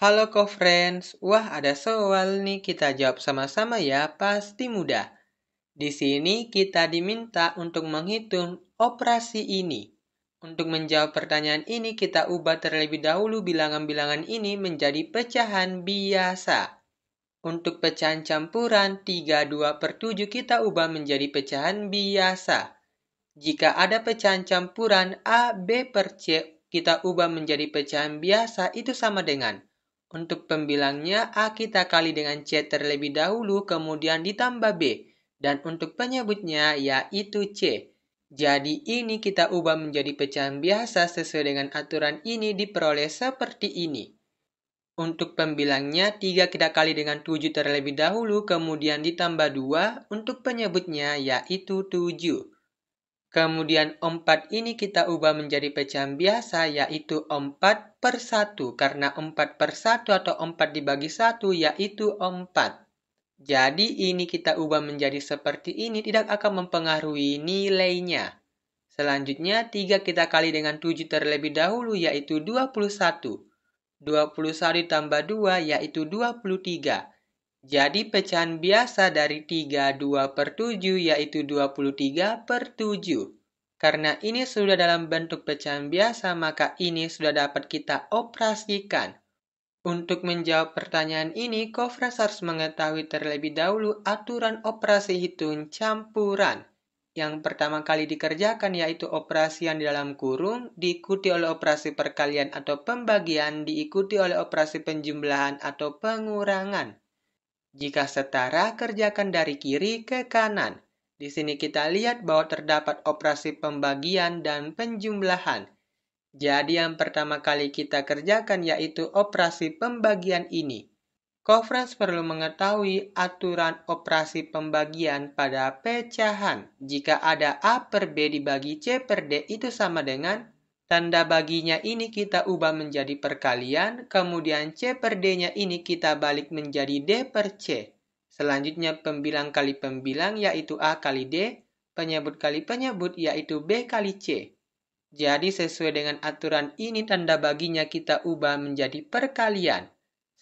Halo co-friends, wah ada soal nih kita jawab sama-sama ya, pasti mudah. Di sini kita diminta untuk menghitung operasi ini. Untuk menjawab pertanyaan ini kita ubah terlebih dahulu bilangan-bilangan ini menjadi pecahan biasa. Untuk pecahan campuran 32 per 7 kita ubah menjadi pecahan biasa. Jika ada pecahan campuran A, B per C, kita ubah menjadi pecahan biasa itu sama dengan untuk pembilangnya, A kita kali dengan C terlebih dahulu, kemudian ditambah B. Dan untuk penyebutnya, yaitu C. Jadi ini kita ubah menjadi pecahan biasa sesuai dengan aturan ini diperoleh seperti ini. Untuk pembilangnya, 3 kita kali dengan 7 terlebih dahulu, kemudian ditambah 2 untuk penyebutnya, yaitu 7. Kemudian 4 ini kita ubah menjadi pecahan biasa yaitu 4 per 1 karena 4 per 1 atau 4 dibagi 1 yaitu 4. Jadi ini kita ubah menjadi seperti ini tidak akan mempengaruhi nilainya. Selanjutnya 3 kita kali dengan 7 terlebih dahulu yaitu 21. 21 ditambah 2 yaitu 23. Jadi pecahan biasa dari 3 2 per 7 yaitu 23 per 7. Karena ini sudah dalam bentuk pecahan biasa maka ini sudah dapat kita operasikan. Untuk menjawab pertanyaan ini, Kofras harus mengetahui terlebih dahulu aturan operasi hitung campuran. Yang pertama kali dikerjakan yaitu operasi yang di dalam kurung, diikuti oleh operasi perkalian atau pembagian, diikuti oleh operasi penjumlahan atau pengurangan. Jika setara, kerjakan dari kiri ke kanan. Di sini kita lihat bahwa terdapat operasi pembagian dan penjumlahan. Jadi yang pertama kali kita kerjakan yaitu operasi pembagian ini. Conference perlu mengetahui aturan operasi pembagian pada pecahan. Jika ada A per B dibagi C per D itu sama dengan Tanda baginya ini kita ubah menjadi perkalian, kemudian C per D-nya ini kita balik menjadi D per C. Selanjutnya pembilang kali pembilang yaitu A kali D, penyebut kali penyebut yaitu B kali C. Jadi sesuai dengan aturan ini tanda baginya kita ubah menjadi perkalian.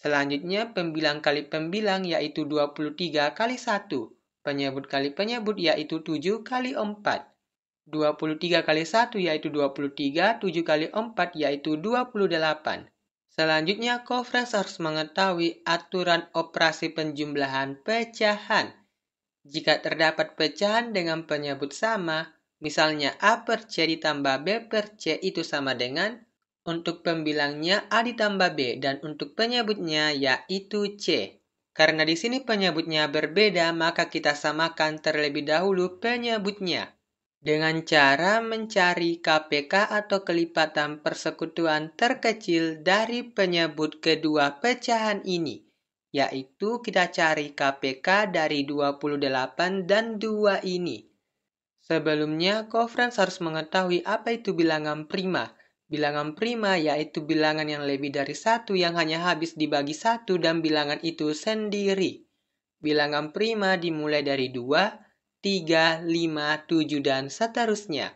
Selanjutnya pembilang kali pembilang yaitu 23 kali 1, penyebut kali penyebut yaitu 7 kali 4. 23 kali 1 yaitu 23, 7 kali 4 yaitu 28. Selanjutnya, Kofres harus mengetahui aturan operasi penjumlahan pecahan. Jika terdapat pecahan dengan penyebut sama, misalnya A per C ditambah B per C itu sama dengan untuk pembilangnya A ditambah B dan untuk penyebutnya yaitu C. Karena di sini penyebutnya berbeda, maka kita samakan terlebih dahulu penyebutnya dengan cara mencari kpk atau kelipatan persekutuan terkecil dari penyebut kedua pecahan ini, yaitu kita cari kpk dari 28 dan 2 ini. Sebelumnya, Kofrans harus mengetahui apa itu bilangan prima. Bilangan prima yaitu bilangan yang lebih dari satu yang hanya habis dibagi satu dan bilangan itu sendiri. Bilangan prima dimulai dari 2, 3, 5, 7, dan seterusnya.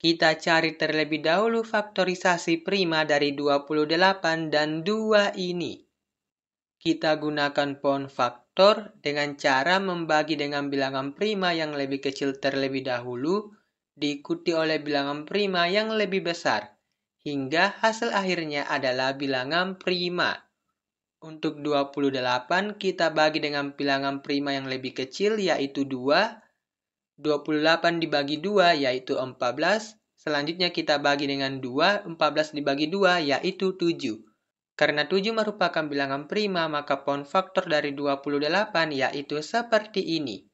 Kita cari terlebih dahulu faktorisasi prima dari 28 dan 2 ini. Kita gunakan pon faktor dengan cara membagi dengan bilangan prima yang lebih kecil terlebih dahulu, diikuti oleh bilangan prima yang lebih besar, hingga hasil akhirnya adalah bilangan prima. Untuk 28 kita bagi dengan bilangan prima yang lebih kecil yaitu 2. 28 dibagi 2 yaitu 14. Selanjutnya kita bagi dengan 2, 14 dibagi 2 yaitu 7. Karena 7 merupakan bilangan prima, maka pon faktor dari 28 yaitu seperti ini.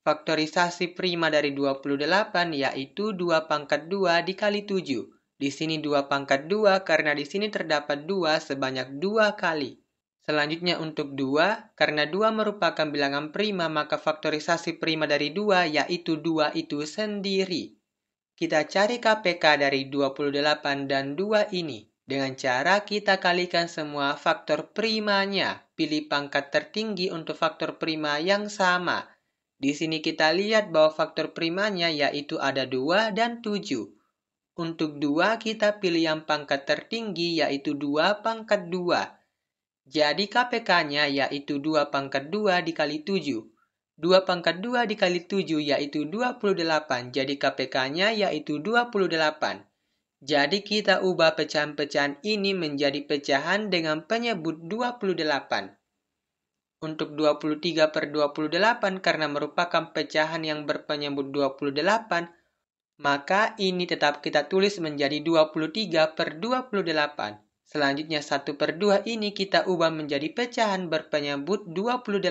Faktorisasi prima dari 28 yaitu 2 pangkat 2 dikali 7. Di sini 2 pangkat 2 karena di sini terdapat 2 sebanyak 2 kali. Selanjutnya untuk 2, karena 2 merupakan bilangan prima maka faktorisasi prima dari 2 yaitu 2 itu sendiri. Kita cari KPK dari 28 dan 2 ini. Dengan cara kita kalikan semua faktor primanya. Pilih pangkat tertinggi untuk faktor prima yang sama. Di sini kita lihat bahwa faktor primanya yaitu ada 2 dan 7. Untuk 2 kita pilih yang pangkat tertinggi yaitu 2 pangkat 2. Jadi KPK-nya yaitu 2 pangkat 2 dikali 7. 2 pangkat 2 dikali 7 yaitu 28. Jadi KPK-nya yaitu 28. Jadi kita ubah pecahan-pecahan ini menjadi pecahan dengan penyebut 28. Untuk 23 per 28 karena merupakan pecahan yang berpenyebut 28, maka ini tetap kita tulis menjadi 23 per 28. Selanjutnya 1 per 2 ini kita ubah menjadi pecahan berpenyebut 28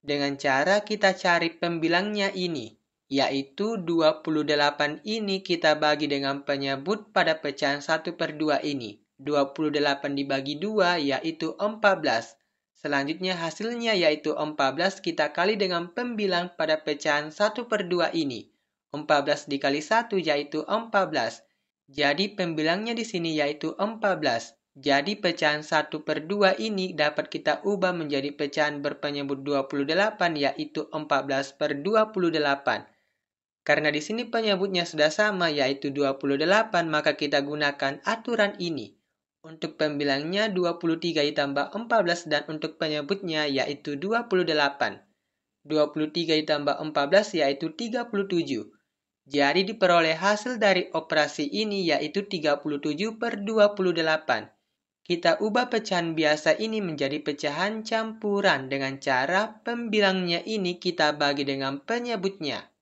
dengan cara kita cari pembilangnya ini, yaitu 28 ini kita bagi dengan penyebut pada pecahan 1 per 2 ini. 28 dibagi 2 yaitu 14. Selanjutnya hasilnya yaitu 14 kita kali dengan pembilang pada pecahan 1 per 2 ini. 14 dikali 1 yaitu 14. Jadi pembilangnya di sini yaitu 14. Jadi pecahan 1 per 2 ini dapat kita ubah menjadi pecahan berpenyebut 28 yaitu 14 per 28. Karena di sini penyebutnya sudah sama yaitu 28 maka kita gunakan aturan ini. Untuk pembilangnya 23 ditambah 14 dan untuk penyebutnya yaitu 28. 23 ditambah 14 yaitu 37. Jadi diperoleh hasil dari operasi ini yaitu 37 per 28. Kita ubah pecahan biasa ini menjadi pecahan campuran dengan cara pembilangnya ini kita bagi dengan penyebutnya.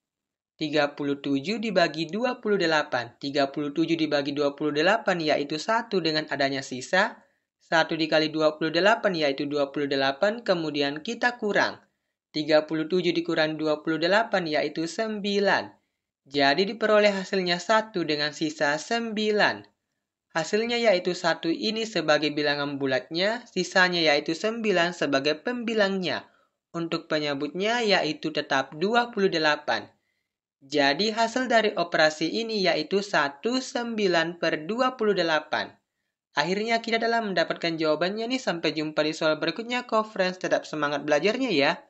37 dibagi 28. 37 dibagi 28 yaitu 1 dengan adanya sisa. 1 dikali 28 yaitu 28, kemudian kita kurang. 37 dikurang 28 yaitu 9. Jadi diperoleh hasilnya 1 dengan sisa 9. Hasilnya yaitu 1 ini sebagai bilangan bulatnya, sisanya yaitu 9 sebagai pembilangnya. Untuk penyebutnya yaitu tetap 28. Jadi hasil dari operasi ini yaitu 19 per 28. Akhirnya kita dalam mendapatkan jawabannya nih. Sampai jumpa di soal berikutnya. co friends tetap semangat belajarnya ya.